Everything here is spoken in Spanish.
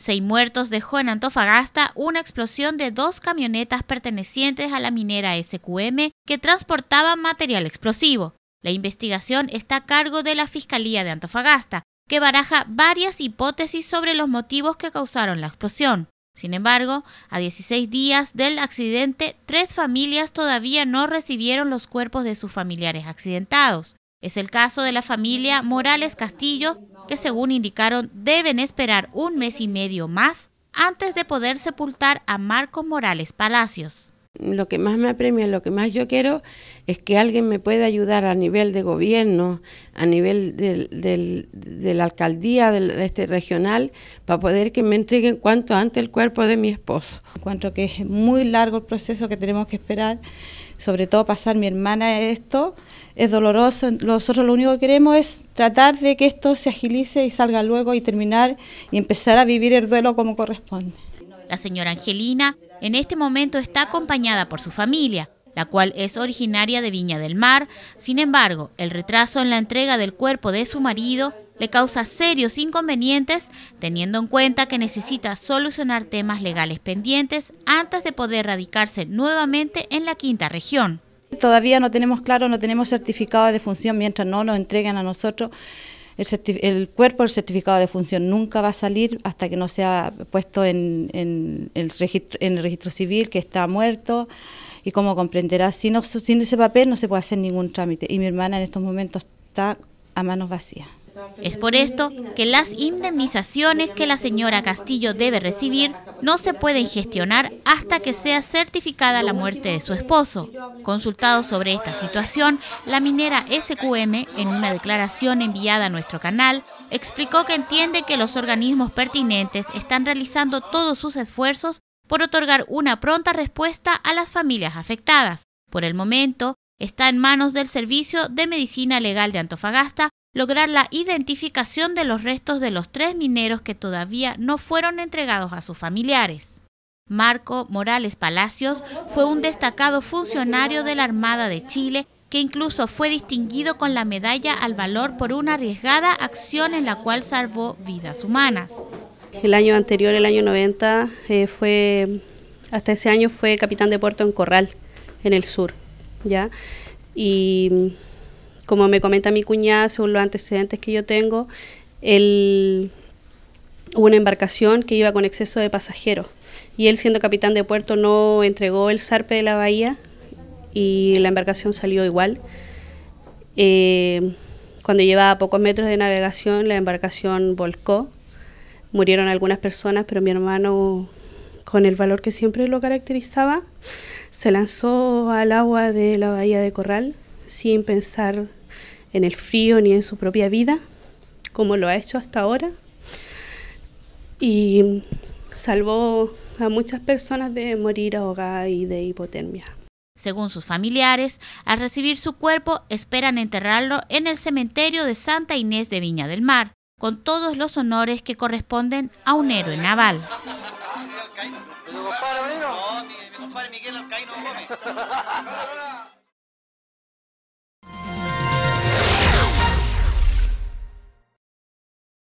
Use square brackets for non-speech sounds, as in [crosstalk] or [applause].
Seis muertos dejó en Antofagasta una explosión de dos camionetas pertenecientes a la minera SQM que transportaban material explosivo. La investigación está a cargo de la Fiscalía de Antofagasta, que baraja varias hipótesis sobre los motivos que causaron la explosión. Sin embargo, a 16 días del accidente, tres familias todavía no recibieron los cuerpos de sus familiares accidentados. Es el caso de la familia Morales Castillo, que según indicaron deben esperar un mes y medio más antes de poder sepultar a Marco Morales Palacios lo que más me apremia, lo que más yo quiero es que alguien me pueda ayudar a nivel de gobierno, a nivel de la alcaldía del, este regional, para poder que me entreguen cuanto antes el cuerpo de mi esposo. En cuanto que es muy largo el proceso que tenemos que esperar, sobre todo pasar mi hermana esto, es doloroso. Nosotros lo único que queremos es tratar de que esto se agilice y salga luego y terminar y empezar a vivir el duelo como corresponde. La señora Angelina en este momento está acompañada por su familia, la cual es originaria de Viña del Mar. Sin embargo, el retraso en la entrega del cuerpo de su marido le causa serios inconvenientes, teniendo en cuenta que necesita solucionar temas legales pendientes antes de poder radicarse nuevamente en la quinta región. Todavía no tenemos claro, no tenemos certificado de función mientras no nos entreguen a nosotros el, cuerpo el certificado de función nunca va a salir hasta que no sea puesto en, el, registro, en el registro civil que está muerto y como comprenderás, sin, sin ese papel no se puede hacer ningún trámite y mi hermana en estos momentos está a manos vacías. Es por esto que las indemnizaciones que la señora Castillo debe recibir no se pueden gestionar hasta que sea certificada la muerte de su esposo. Consultado sobre esta situación, la minera SQM, en una declaración enviada a nuestro canal, explicó que entiende que los organismos pertinentes están realizando todos sus esfuerzos por otorgar una pronta respuesta a las familias afectadas. Por el momento, está en manos del Servicio de Medicina Legal de Antofagasta lograr la identificación de los restos de los tres mineros que todavía no fueron entregados a sus familiares. Marco Morales Palacios fue un destacado funcionario de la Armada de Chile que incluso fue distinguido con la medalla al valor por una arriesgada acción en la cual salvó vidas humanas. El año anterior, el año 90, eh, fue, hasta ese año fue capitán de puerto en Corral, en el sur. ¿ya? Y como me comenta mi cuñada, según los antecedentes que yo tengo, el, hubo una embarcación que iba con exceso de pasajeros y él siendo capitán de puerto no entregó el zarpe de la bahía y la embarcación salió igual. Eh, cuando llevaba pocos metros de navegación la embarcación volcó, murieron algunas personas, pero mi hermano con el valor que siempre lo caracterizaba, se lanzó al agua de la bahía de Corral sin pensar en el frío ni en su propia vida, como lo ha hecho hasta ahora. Y salvó a muchas personas de morir ahogada y de hipotermia. Según sus familiares, al recibir su cuerpo esperan enterrarlo en el cementerio de Santa Inés de Viña del Mar, con todos los honores que corresponden a un héroe naval. [laughs]